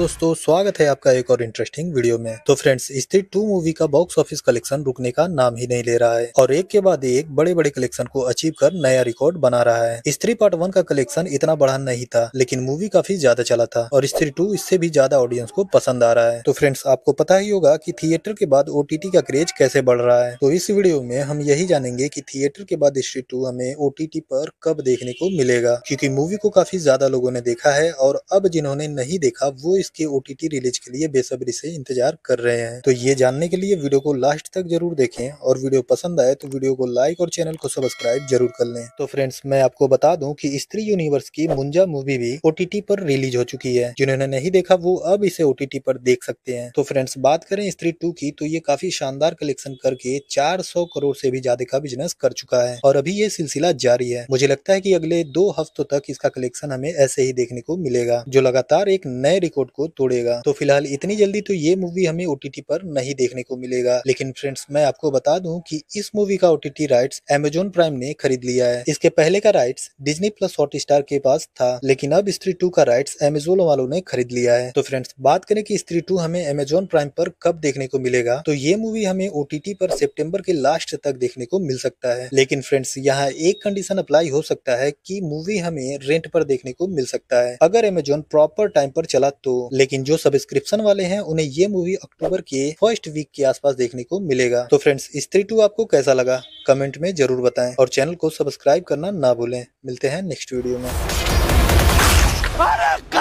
दोस्तों स्वागत है आपका एक और इंटरेस्टिंग वीडियो में तो फ्रेंड्स स्त्री टू मूवी का बॉक्स ऑफिस कलेक्शन रुकने का नाम ही नहीं ले रहा है और एक के बाद एक बड़े बड़े कलेक्शन को अचीव कर नया रिकॉर्ड बना रहा है स्त्री पार्ट वन का कलेक्शन इतना बड़ा नहीं था लेकिन मूवी काफी ज्यादा चला था और स्त्री टू इससे भी ज्यादा ऑडियंस को पसंद आ रहा है तो फ्रेंड्स आपको पता ही होगा की थिएटर के बाद ओ का क्रेज कैसे बढ़ रहा है तो इस वीडियो में हम यही जानेंगे की थिएटर के बाद स्त्री टू हमें ओ पर कब देखने को मिलेगा क्यूँकी मूवी को काफी ज्यादा लोगों ने देखा है और अब जिन्होंने नहीं देखा वो इस इसके ओ रिलीज के लिए बेसब्री से इंतजार कर रहे हैं तो ये जानने के लिए वीडियो को लास्ट तक जरूर देखें और वीडियो पसंद आए तो वीडियो को लाइक और चैनल को सब्सक्राइब जरूर कर लें तो फ्रेंड्स मैं आपको बता दूं कि स्त्री यूनिवर्स की मुंजा मूवी भी ओ पर रिलीज हो चुकी है जिन्होंने नहीं देखा वो अब इसे ओ पर देख सकते हैं तो फ्रेंड्स बात करें स्त्री टू की तो ये काफी शानदार कलेक्शन करके 400 करोड़ से भी ज्यादा का बिजनेस कर चुका है और अभी ये सिलसिला जारी है मुझे लगता है की अगले दो हफ्तों तक इसका कलेक्शन हमें ऐसे ही देखने को मिलेगा जो लगातार एक नए रिकॉर्ड रिकॉर्ड को तोड़ेगा तो फिलहाल इतनी जल्दी तो ये मूवी हमें ओ पर नहीं देखने को मिलेगा लेकिन फ्रेंड्स मैं आपको बता दूं कि इस मूवी का ओ राइट्स एमेजोन प्राइम ने खरीद लिया है इसके पहले का rights Disney plus Hotstar के पास था लेकिन अब स्त्री टू का राइट्स एमेजोन वालों ने खरीद लिया है तो फ्रेंड्स बात करें की स्त्री टू हमें एमेजोन प्राइम पर कब देखने को मिलेगा तो ये मूवी हमें ओ पर सितंबर के लास्ट तक देखने को मिल सकता है लेकिन फ्रेंड्स यहाँ एक कंडीशन अप्लाई हो सकता है कि मूवी हमें रेंट पर देखने को मिल सकता है अगर अमेजोन प्रॉपर टाइम पर चला तो लेकिन जो सब्सक्रिप्शन वाले हैं उन्हें ये मूवी अक्टूबर के फर्स्ट वीक के आसपास देखने को मिलेगा तो फ्रेंड्स स्त्री टू आपको कैसा लगा कमेंट में जरूर बताएं और चैनल को सब्सक्राइब करना ना भूलें मिलते हैं नेक्स्ट वीडियो में